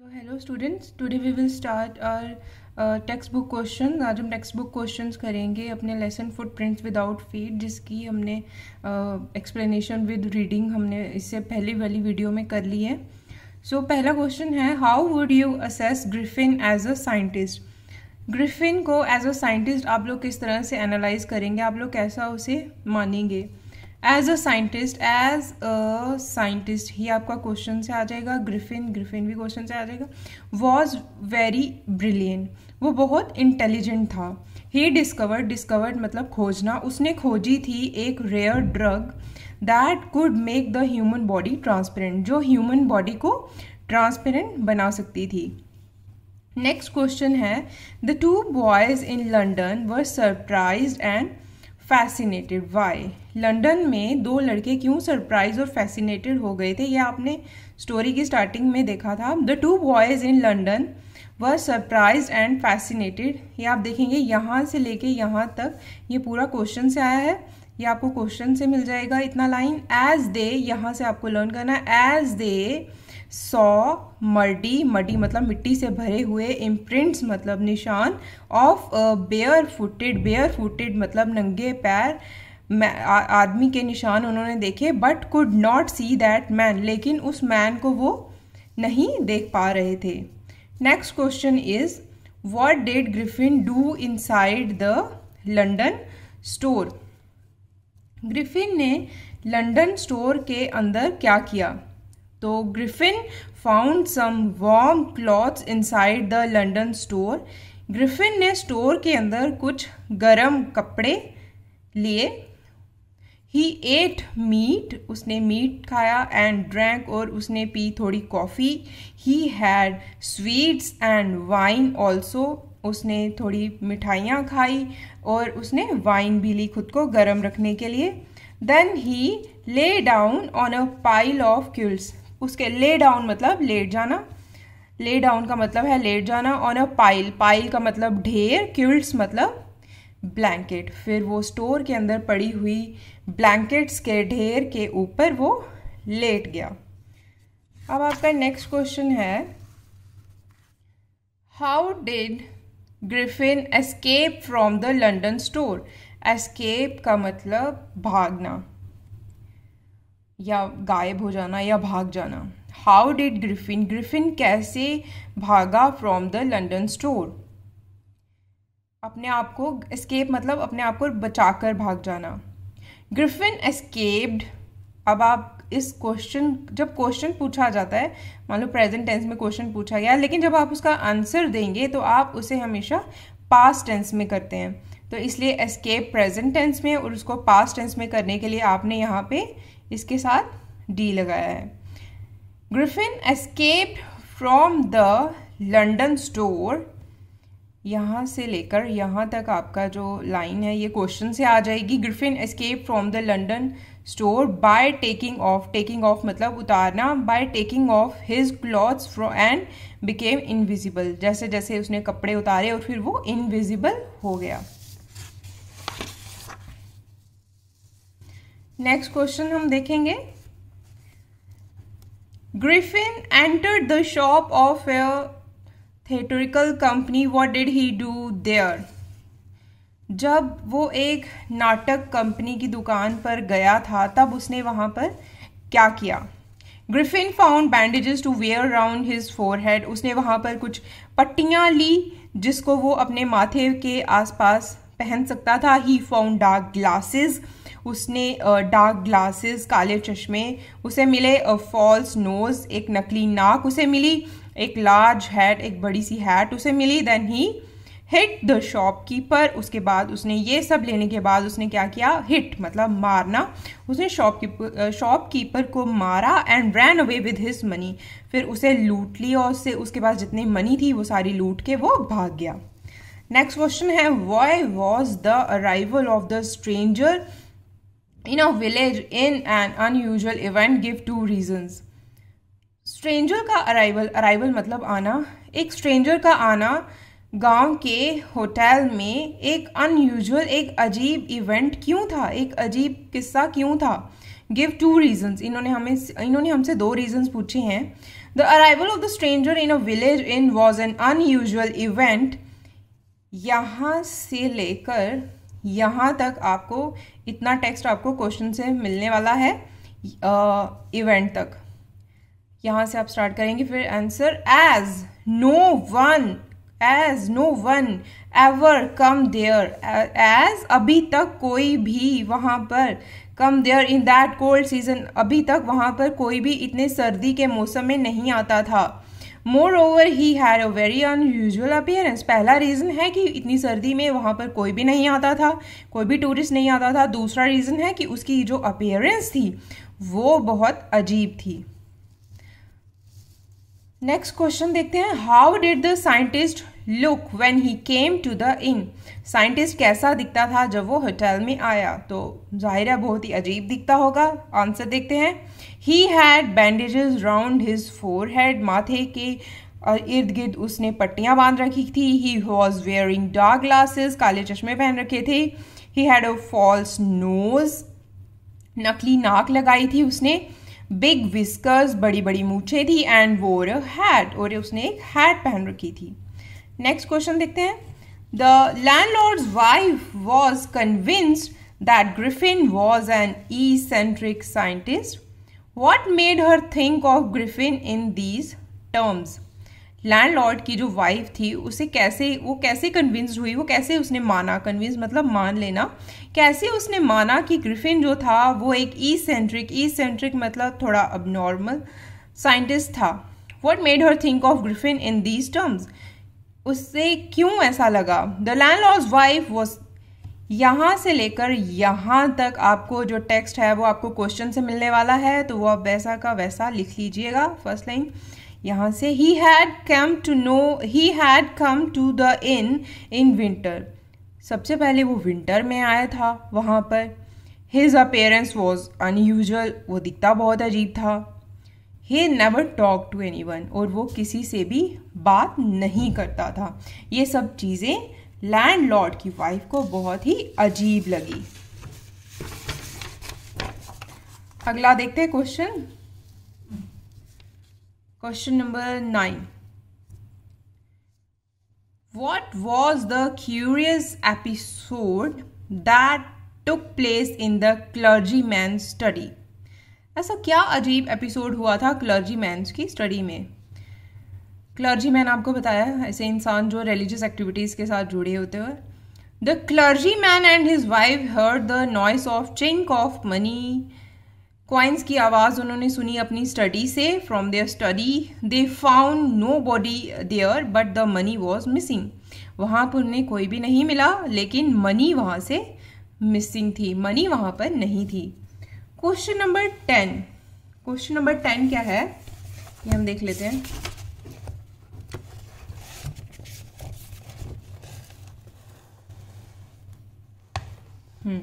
So hello students today we will start our text book question आज हम text book question करेंगे अपने lesson footprints without feed जिसकी हमने एक्सप्लेनेशन विद रीडिंग हमने इससे पहले वाली वीडियो में कर ली है सो so, पहला क्वेश्चन है how would you assess Griffin as a scientist Griffin को एज अ साइंटिस्ट आप लोग किस तरह से एनालाइज करेंगे आप लोग कैसा उसे मानेंगे as a scientist as a scientist ही आपका क्वेश्चन से आ जाएगा ग्रिफिन ग्रिफिन भी क्वेश्चन से आ जाएगा वॉज वेरी ब्रिलियंट वो बहुत इंटेलिजेंट था ही डिस्कवर्ड डिस्कवर्ड मतलब खोजना उसने खोजी थी एक rare drug that could make the human body transparent जो ह्यूमन बॉडी को ट्रांसपेरेंट बना सकती थी नेक्स्ट क्वेश्चन है the two boys in London were surprise and fascinated why London में दो लड़के क्यों सरप्राइज और फैसिनेटेड हो गए थे यह आपने स्टोरी की स्टार्टिंग में देखा था the two boys in London were surprise and fascinated ये आप देखेंगे यहाँ से लेके यहाँ तक ये पूरा क्वेश्चन से आया है ये आपको क्वेश्चन से मिल जाएगा इतना लाइन एज दे यहाँ से आपको लर्न करना है एज दे सौ मर्डी मर्डी मतलब मिट्टी से भरे हुए इम्प्रिंट्स मतलब निशान of bare footed bare footed मतलब नंगे पैर आदमी के निशान उन्होंने देखे but could not see that man लेकिन उस मैन को वो नहीं देख पा रहे थे next question is what did Griffin do inside the London store Griffin ने लंडन स्टोर के अंदर क्या किया तो Griffin found some warm clothes inside the London store Griffin ने स्टोर के अंदर कुछ गरम कपड़े लिए ही एट मीट उसने मीट खाया एंड ड्रैंक और उसने पी थोड़ी coffee he had sweets and wine also उसने थोड़ी मिठाइयाँ खाई और उसने वाइन भी ली खुद को गर्म रखने के लिए then he lay down on a pile of quilts उसके ले डाउन मतलब लेट जाना ले डाउन का मतलब है लेट जाना ऑन अ पाइल पाइल का मतलब ढेर क्यूल्ट्स मतलब ब्लैंकेट फिर वो स्टोर के अंदर पड़ी हुई ब्लैंकेट्स के ढेर के ऊपर वो लेट गया अब आपका नेक्स्ट क्वेश्चन है how did Griffin escape from the London store escape का मतलब भागना या गायब हो जाना या भाग जाना हाउ डिड ग्रिफिन ग्रिफिन कैसे भागा फ्रॉम द लंडन स्टोर अपने आप को एस्केप मतलब अपने आप को बचा कर भाग जाना ग्रिफिन एस्केप्ड अब आप इस क्वेश्चन जब क्वेश्चन पूछा जाता है मान लो प्रेजेंट टेंस में क्वेश्चन पूछा गया लेकिन जब आप उसका आंसर देंगे तो आप उसे हमेशा पास्ट टेंस में करते हैं तो इसलिए एस्केप प्रेजेंट टेंस में और उसको पास्ट टेंस में करने के लिए आपने यहाँ पे इसके साथ डी लगाया है Griffin escape from the London store यहाँ से लेकर यहाँ तक आपका जो लाइन है ये क्वेश्चन से आ जाएगी Griffin escape from the London store by taking off taking off मतलब उतारना by taking off his clothes from and became invisible जैसे जैसे उसने कपड़े उतारे और फिर वो इनविजिबल हो गया नेक्स्ट क्वेश्चन हम देखेंगे Griffin entered the shop of a theatrical company what did he do there जब वो एक नाटक कंपनी की दुकान पर गया था तब उसने वहाँ पर क्या किया Griffin found bandages to wear round his forehead उसने वहाँ पर कुछ पट्टियाँ ली जिसको वो अपने माथे के आसपास पहन सकता था ही फाउंड डार्क ग्लासेस उसने डार्क ग्लासेस काले चश्मे उसे मिले फॉल्स नोज़ एक नकली नाक उसे मिली एक लार्ज हैट एक बड़ी सी हैट उसे मिली then he hit the shopkeeper उसके बाद उसने ये सब लेने के बाद उसने क्या किया हिट मतलब मारना उसने शॉपकीपर शॉपकीपर को मारा and ran away with his money फिर उसे लूट लिया और उससे उसके पास जितनी मनी थी वो सारी लूट के वो भाग गया नेक्स्ट क्वेश्चन है why was the arrival of the stranger in a village in an unusual event give two reasons stranger का अराइवल अराइवल मतलब आना एक स्ट्रेंजर का आना गांव के होटल में एक अनयूजुअल एक अजीब इवेंट क्यों था एक अजीब किस्सा क्यों था गिव टू रीजंस इन्होंने हमें इन्होंने हमसे दो रीजंस पूछे हैं the arrival of the stranger in a village inn was an unusual event यहाँ से लेकर यहाँ तक आपको इतना टेक्स्ट आपको क्वेश्चन से मिलने वाला है इवेंट तक यहाँ से आप स्टार्ट करेंगे फिर answer as no one as no one ever come there as अभी तक कोई भी वहाँ पर come there in that cold season अभी तक वहाँ पर कोई भी इतने सर्दी के मौसम में नहीं आता था moreover he had a very unusual appearance पहला रीज़न है कि इतनी सर्दी में वहाँ पर कोई भी नहीं आता था कोई भी टूरिस्ट नहीं आता था दूसरा रीज़न है कि उसकी जो अपियरेंस थी वो बहुत अजीब थी नेक्स्ट क्वेश्चन देखते हैं how did the scientist look when he came to the inn scientist कैसा दिखता था जब वो होटल में आया तो जाहिर है बहुत ही अजीब दिखता होगा आंसर देखते हैं he had bandages round his forehead माथे के इर्द गिर्द उसने पट्टियाँ बांध रखी थी he was wearing dark glasses काले चश्मे पहन रखे थे he had a false nose नकली नाक लगाई थी उसने बिग विस्कर्स बड़ी बड़ी मूछे थी एंड वोर हैट और उसने एक हैट पहन रखी थी नेक्स्ट क्वेश्चन देखते हैं the landlord wife was convinced that Griffin was an eccentric scientist what made her think of Griffin in these terms landlord की जो वाइफ थी उसे कैसे वो कैसे कन्विंस हुई वो कैसे उसने माना कन्विंस मतलब मान लेना कैसे उसने माना कि ग्रिफिन जो था वो एक ई सेंट्रिक ई सेंट्रिक मतलब थोड़ा अब नॉर्मल साइंटिस्ट था what made her think of Griffin in these terms उससे क्यों ऐसा लगा the landlord's wife was यहाँ से लेकर यहाँ तक आपको जो टेक्स्ट है वो आपको क्वेश्चन से मिलने वाला है तो वो आप वैसा का वैसा लिख लीजिएगा फर्स्ट लाइन यहाँ से he had come to no he had come to the inn inn winter सबसे पहले वो विंटर में आया था वहाँ पर हिज अपेयरेंस वॉज अनयूजल वो दिखता बहुत अजीब था he never talk to anyone और वो किसी से भी बात नहीं करता था ये सब चीज़ें लैंड लॉर्ड की वाइफ को बहुत ही अजीब लगी अगला देखते हैं question question number nine was the curious episode that took place in the clergyman study ऐसा क्या अजीब एपिसोड हुआ था क्लर्जी मैन की स्टडी में क्लर्जी मैन आपको बताया ऐसे इंसान जो रिलीजियस एक्टिविटीज़ के साथ जुड़े होते हुए the clergyman and his wife heard the noise of chink of money coins की आवाज़ उन्होंने सुनी अपनी स्टडी से from their study they found nobody there but the money was missing वहाँ पर उन्हें कोई भी नहीं मिला लेकिन मनी वहाँ से मिसिंग थी मनी वहाँ पर नहीं थी question number ten question number ten क्या है ये हम देख लेते हैं हम्म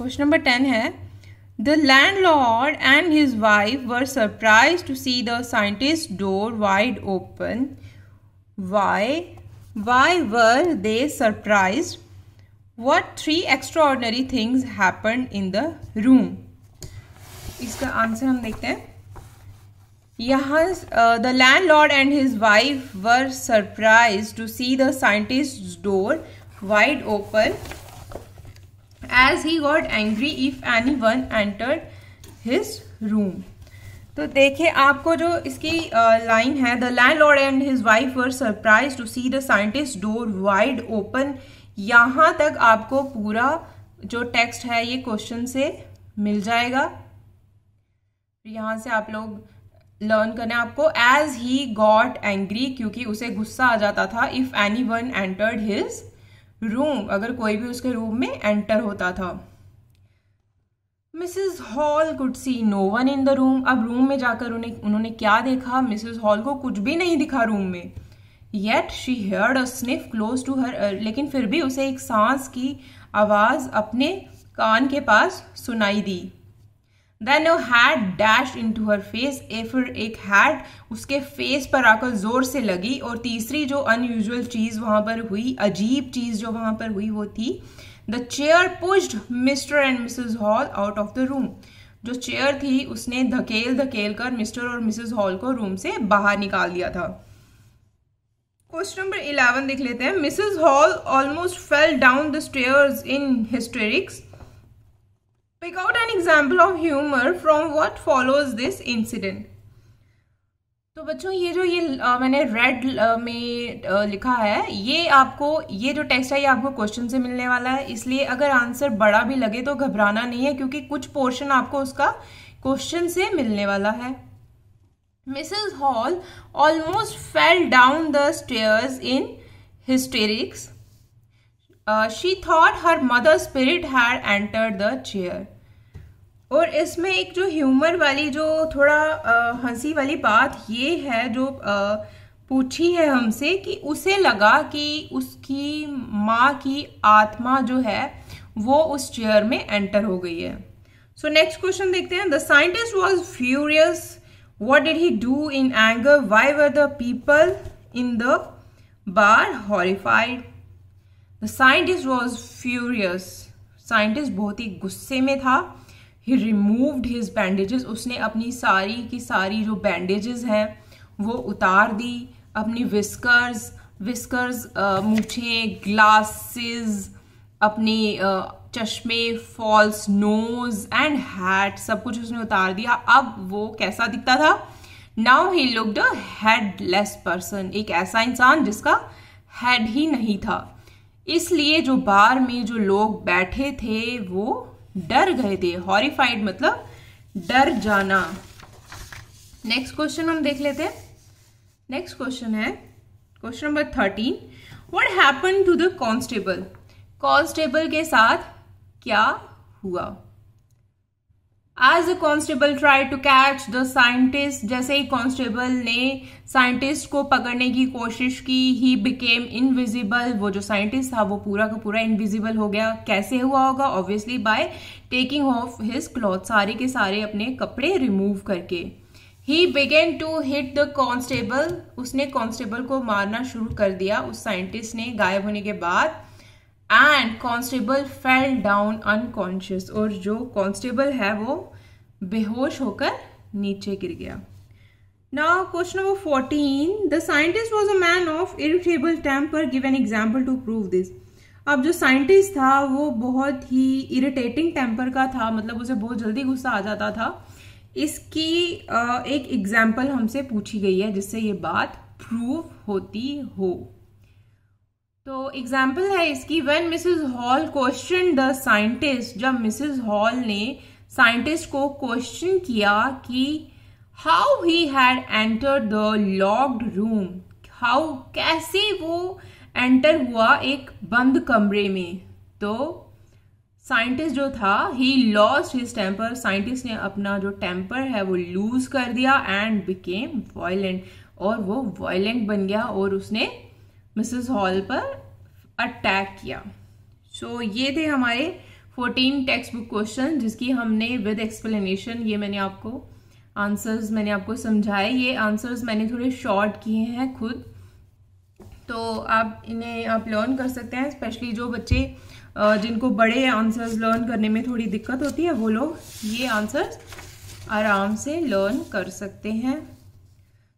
क्वेश्चन नंबर टेन है the landlord and his wife were surprise to see the scientist door wide open why why were they surprise what three extraordinary things happen in the room इसका answer हम देखते हैं यहाँ the landlord and his wife were surprise to see the scientist door wide open as he got angry if anyone enter his room तो देखिए आपको जो इसकी लाइन है the landlord and his wife were surprise to see the scientist door wide open यहां तक आपको पूरा जो टेक्स्ट है ये क्वेश्चन से मिल जाएगा यहाँ से आप लोग लर्न करना आपको एज ही गॉट एंग्री क्योंकि उसे गुस्सा आ जाता था if anyone entered his room अगर कोई भी उसके रूम में एंटर होता था Mrs Hall could see no one in the room अब रूम में जाकर उन्हें उन्होंने क्या देखा मिसेस हॉल को कुछ भी नहीं दिखा रूम में yet she heard a sniff close to her लेकिन फिर भी उसे एक सांस की आवाज़ अपने कान के पास सुनाई दी then you had dash into her face a फिर एक हैड उसके फेस पर आकर ज़ोर से लगी और तीसरी जो अनयूजल चीज़ वहां पर हुई अजीब चीज़ जो वहां पर हुई वो थी the chair pushed Mr and Mrs Hall out of the room जो चेयर थी उसने धकेल धकेल कर मिस्टर और मिसिज हॉल को रूम से बाहर निकाल दिया था क्वेश्चन नंबर इलेवन देख लेते हैं Mrs Hall almost fell down the stairs in hysterics Pick out an example of humor from what follows this incident. तो बच्चों ये जो ये आ, मैंने रेड में आ, लिखा है ये आपको ये जो टेक्स्ट है ये आपको क्वेश्चन से मिलने वाला है इसलिए अगर आंसर बड़ा भी लगे तो घबराना नहीं है क्योंकि कुछ पोर्शन आपको उसका क्वेश्चन से मिलने वाला है Mrs Hall almost fell down the stairs in hysterics she uh, she thought her mother spirit had entered the chair और इसमें एक जो ह्यूमर वाली जो थोड़ा uh, हंसी वाली बात ये है जो uh, पूछी है हमसे कि उसे लगा कि उसकी माँ की आत्मा जो है वो उस चेयर में एंटर हो गई है सो नेक्स्ट क्वेश्चन देखते हैं the scientist was furious what did he do in anger why were the people in the bar horrified the scientist was furious scientist बहुत ही गुस्से में था ही रिमूव्ड हिज बैंडेजेस उसने अपनी सारी की सारी जो बैंडेजेस हैं वो उतार दी अपनी विस्कर्स विस्कर्स मूछें ग्लासेस अपनी चश्मे फॉल्स नोज एंड हैट सब कुछ उसने उतार दिया अब वो कैसा दिखता था now he looked a headless person एक ऐसा इंसान जिसका हेड ही नहीं था इसलिए जो बार में जो लोग बैठे थे वो डर गए थे हॉरीफाइड मतलब डर जाना नेक्स्ट क्वेश्चन हम देख लेते हैं नेक्स्ट क्वेश्चन है question number thirteen what happen to the constable constable के साथ क्या हुआ as a constable try to catch the scientist जैसे ही कॉन्स्टेबल ने साइंटिस्ट को पकड़ने की कोशिश की ही बिकेम इनविजिबल वो जो साइंटिस्ट था वो पूरा का पूरा इनविजिबल हो गया कैसे हुआ होगा obviously by taking off his cloth सारे के सारे अपने कपड़े रिमूव करके he began to hit the constable उसने कॉन्स्टेबल को मारना शुरू कर दिया उस साइंटिस्ट ने गायब होने के बाद and constable fell down unconscious और जो कॉन्स्टेबल है वो बेहोश होकर नीचे गिर गया now question number fourteen the scientist was a man of irritable temper give an example to prove this अब जो साइंटिस्ट था वो बहुत ही इरिटेटिंग टेम्पर का था मतलब उसे बहुत जल्दी गुस्सा आ जाता था इसकी एक एग्जाम्पल हमसे पूछी गई है जिससे ये बात प्रूव होती हो तो एग्जाम्पल है इसकी when Mrs Hall question the scientist जब मिसिज हॉल ने साइंटिस्ट को क्वेश्चन किया कि how he had enter the locked room how कैसे वो एंटर हुआ एक बंद कमरे में तो साइंटिस्ट जो था he lost his temper scientist ने अपना जो टेम्पर है वो लूज कर दिया एंड बिकेम वायलेंट और वो वॉयलेंट बन गया और उसने मिसेस हॉल पर अटैक किया सो so, ये थे हमारे फोर्टीन टेक्स्ट बुक क्वेश्चन जिसकी हमने विद एक्सप्लेनेशन ये मैंने आपको आंसर्स मैंने आपको समझाए ये आंसर्स मैंने थोड़े शॉर्ट किए हैं खुद तो आप इन्हें आप लर्न कर सकते हैं स्पेशली जो बच्चे जिनको बड़े आंसर्स लर्न करने में थोड़ी दिक्कत होती है वो लोग ये आंसर्स आराम से लर्न कर सकते हैं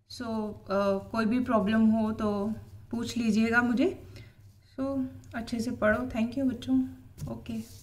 सो so, uh, कोई भी प्रॉब्लम हो तो पूछ लीजिएगा मुझे सो so, अच्छे से पढ़ो थैंक यू बच्चों ओके okay.